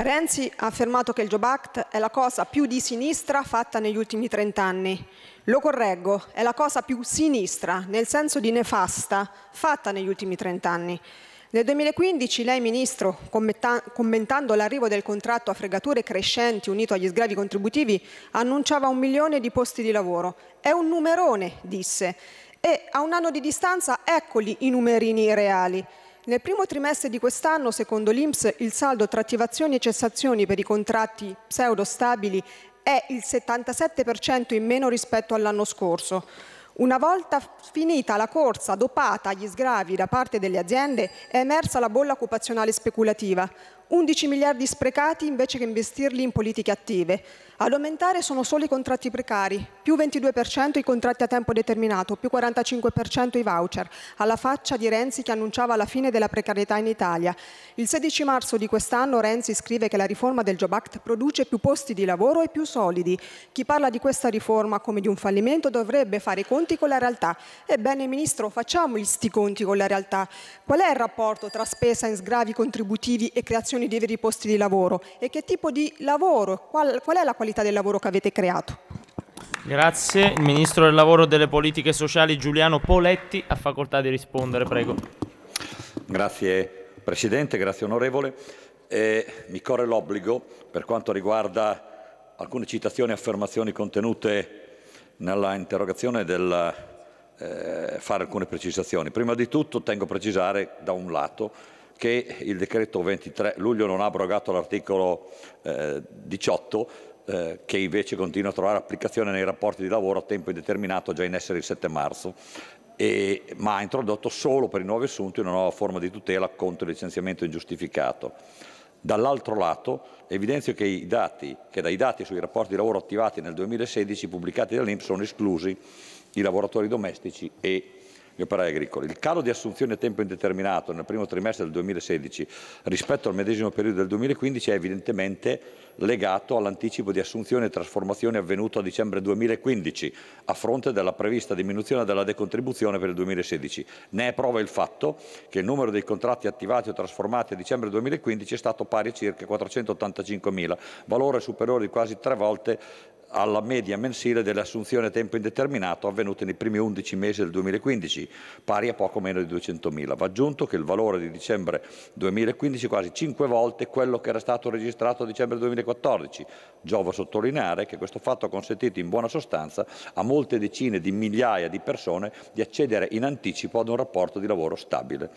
Renzi ha affermato che il Job Act è la cosa più di sinistra fatta negli ultimi trent'anni. Lo correggo, è la cosa più sinistra, nel senso di nefasta, fatta negli ultimi trent'anni. Nel 2015 lei, Ministro, commentando l'arrivo del contratto a fregature crescenti unito agli sgravi contributivi, annunciava un milione di posti di lavoro. È un numerone, disse. E a un anno di distanza eccoli i numerini reali. Nel primo trimestre di quest'anno, secondo l'Inps, il saldo tra attivazioni e cessazioni per i contratti pseudostabili è il 77% in meno rispetto all'anno scorso. Una volta finita la corsa dopata agli sgravi da parte delle aziende, è emersa la bolla occupazionale speculativa, 11 miliardi sprecati invece che investirli in politiche attive. Ad aumentare sono solo i contratti precari, più 22% i contratti a tempo determinato, più 45% i voucher, alla faccia di Renzi che annunciava la fine della precarietà in Italia. Il 16 marzo di quest'anno Renzi scrive che la riforma del Job Act produce più posti di lavoro e più solidi. Chi parla di questa riforma come di un fallimento dovrebbe fare i conti con la realtà. Ebbene, Ministro, facciamo sti conti con la realtà. Qual è il rapporto tra spesa in sgravi contributivi e creazione creazione di veri posti di lavoro e che tipo di lavoro, qual, qual è la qualità del lavoro che avete creato? Grazie, il Ministro del Lavoro e delle Politiche Sociali Giuliano Poletti ha facoltà di rispondere, prego. Grazie Presidente, grazie Onorevole. Eh, mi corre l'obbligo per quanto riguarda alcune citazioni e affermazioni contenute nella interrogazione del eh, fare alcune precisazioni. Prima di tutto tengo a precisare da un lato che il decreto 23 luglio non ha abrogato l'articolo eh, 18 eh, che invece continua a trovare applicazione nei rapporti di lavoro a tempo indeterminato già in essere il 7 marzo, e, ma ha introdotto solo per i nuovi assunti una nuova forma di tutela contro il licenziamento ingiustificato. Dall'altro lato evidenzio che, dati, che, dai dati sui rapporti di lavoro attivati nel 2016 pubblicati dall'Inps sono esclusi i lavoratori domestici e gli operai agricoli. Il calo di assunzione a tempo indeterminato nel primo trimestre del 2016 rispetto al medesimo periodo del 2015 è evidentemente legato all'anticipo di assunzione e trasformazione avvenuto a dicembre 2015 a fronte della prevista diminuzione della decontribuzione per il 2016. Ne è prova il fatto che il numero dei contratti attivati o trasformati a dicembre 2015 è stato pari a circa 485.000, valore superiore di quasi tre volte alla media mensile delle assunzioni a tempo indeterminato avvenute nei primi 11 mesi del 2015, pari a poco meno di 200.000. Va aggiunto che il valore di dicembre 2015 è quasi 5 volte quello che era stato registrato a dicembre 2014. Giova sottolineare che questo fatto ha consentito in buona sostanza a molte decine di migliaia di persone di accedere in anticipo ad un rapporto di lavoro stabile.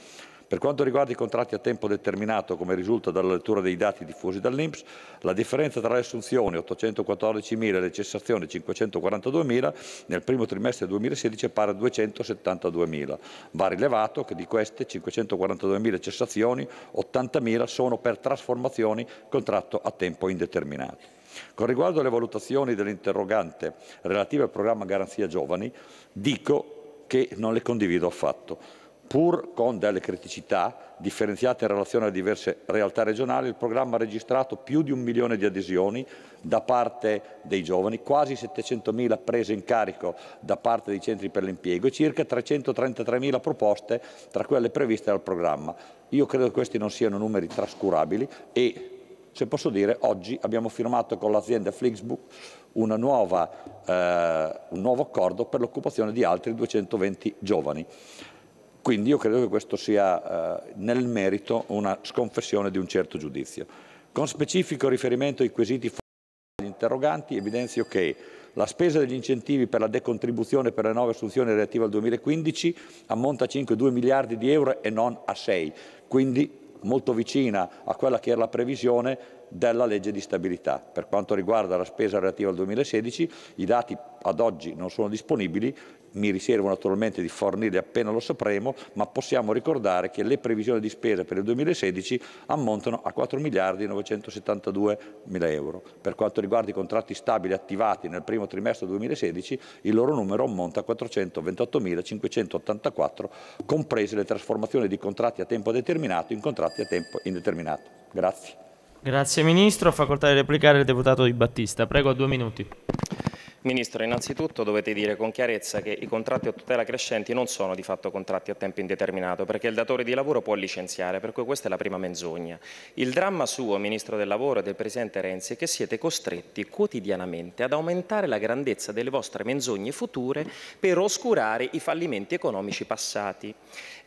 Per quanto riguarda i contratti a tempo determinato, come risulta dalla lettura dei dati diffusi dall'Inps, la differenza tra le assunzioni 814.000 e le cessazioni 542.000 nel primo trimestre 2016 è pari a 272.000. Va rilevato che di queste 542.000 cessazioni, 80.000 sono per trasformazioni contratto a tempo indeterminato. Con riguardo alle valutazioni dell'interrogante relative al programma Garanzia Giovani, dico che non le condivido affatto. Pur con delle criticità differenziate in relazione alle diverse realtà regionali, il programma ha registrato più di un milione di adesioni da parte dei giovani, quasi 700.000 prese in carico da parte dei centri per l'impiego e circa 333.000 proposte tra quelle previste dal programma. Io credo che questi non siano numeri trascurabili e, se posso dire, oggi abbiamo firmato con l'azienda Flixbook nuova, eh, un nuovo accordo per l'occupazione di altri 220 giovani. Quindi io credo che questo sia eh, nel merito una sconfessione di un certo giudizio. Con specifico riferimento ai quesiti agli interroganti evidenzio che la spesa degli incentivi per la decontribuzione per le nuove assunzioni relative al 2015 ammonta a 5,2 miliardi di euro e non a 6, quindi molto vicina a quella che era la previsione della legge di stabilità. Per quanto riguarda la spesa relativa al 2016, i dati ad oggi non sono disponibili, mi riservo naturalmente di fornirli appena lo sapremo, ma possiamo ricordare che le previsioni di spesa per il 2016 ammontano a 4 miliardi 972 mila euro. Per quanto riguarda i contratti stabili attivati nel primo trimestre 2016, il loro numero ammonta a 428 mila 584, comprese le trasformazioni di contratti a tempo determinato in contratti a tempo indeterminato. Grazie. Grazie Ministro, facoltà di replicare il deputato Di Battista. Prego a due minuti. Ministro, innanzitutto dovete dire con chiarezza che i contratti a tutela crescenti non sono di fatto contratti a tempo indeterminato, perché il datore di lavoro può licenziare, per cui questa è la prima menzogna. Il dramma suo, Ministro del Lavoro e del Presidente Renzi, è che siete costretti quotidianamente ad aumentare la grandezza delle vostre menzogne future per oscurare i fallimenti economici passati.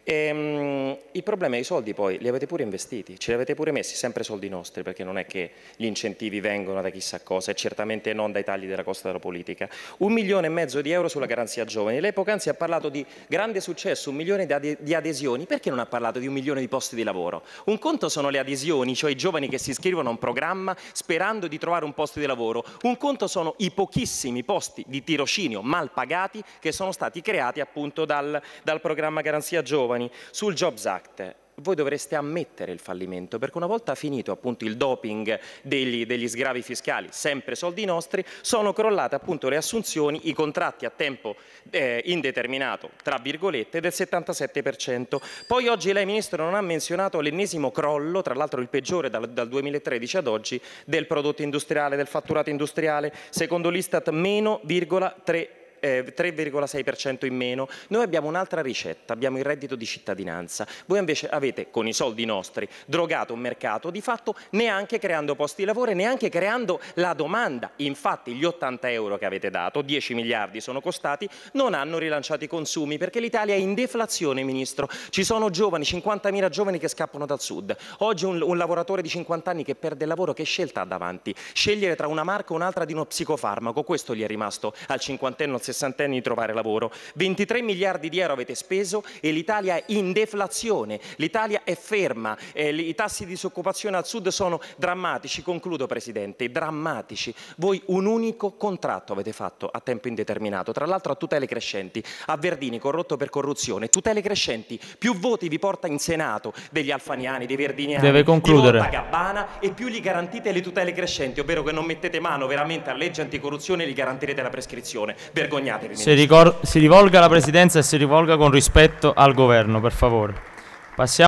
E, ehm, il problema è i soldi poi li avete pure investiti, ce li avete pure messi, sempre soldi nostri, perché non è che gli incentivi vengono da chissà cosa e certamente non dai tagli della costa della politica. Un milione e mezzo di euro sulla garanzia giovani. Lei poc'anzi ha parlato di grande successo, un milione di adesioni, perché non ha parlato di un milione di posti di lavoro? Un conto sono le adesioni, cioè i giovani che si iscrivono a un programma sperando di trovare un posto di lavoro, un conto sono i pochissimi posti di tirocinio mal pagati che sono stati creati appunto dal, dal programma Garanzia Giovani giovani sul Jobs Act voi dovreste ammettere il fallimento, perché una volta finito appunto il doping degli, degli, sgravi fiscali, sempre soldi nostri, sono crollate appunto le assunzioni, i contratti a tempo eh, indeterminato, tra virgolette, del 77%. Poi oggi lei, Ministro, non ha menzionato l'ennesimo crollo, tra l'altro il peggiore dal, dal 2013 ad oggi, del prodotto industriale, del fatturato industriale, secondo l'Istat meno virgola 3%. 3,6% eh, in meno. Noi abbiamo un'altra ricetta, abbiamo il reddito di cittadinanza. Voi invece avete, con i soldi nostri, drogato un mercato, di fatto neanche creando posti di lavoro e neanche creando la domanda. Infatti gli 80 euro che avete dato, 10 miliardi sono costati, non hanno rilanciato i consumi perché l'Italia è in deflazione, Ministro. Ci sono giovani, 50.000 giovani che scappano dal sud. Oggi un, un lavoratore di 50 anni che perde il lavoro, che scelta ha davanti? Scegliere tra una marca o un'altra di uno psicofarmaco, questo gli è rimasto al cinquantenno, al sessantenne sessantenni di trovare lavoro. 23 miliardi di euro avete speso e l'Italia è in deflazione, l'Italia è ferma, eh, i tassi di disoccupazione al sud sono drammatici, concludo Presidente, drammatici. Voi un unico contratto avete fatto a tempo indeterminato, tra l'altro a tutele crescenti, a Verdini corrotto per corruzione, tutele crescenti, più voti vi porta in Senato degli alfaniani, dei verdiniani, Deve concludere. di Gabbana e più gli garantite le tutele crescenti, ovvero che non mettete mano veramente a legge anticorruzione e gli garantirete la prescrizione. Vergognate vergognatevi. Si, ricor- si rivolga alla Presidenza e si rivolga con rispetto al Governo, per favore. Passiamo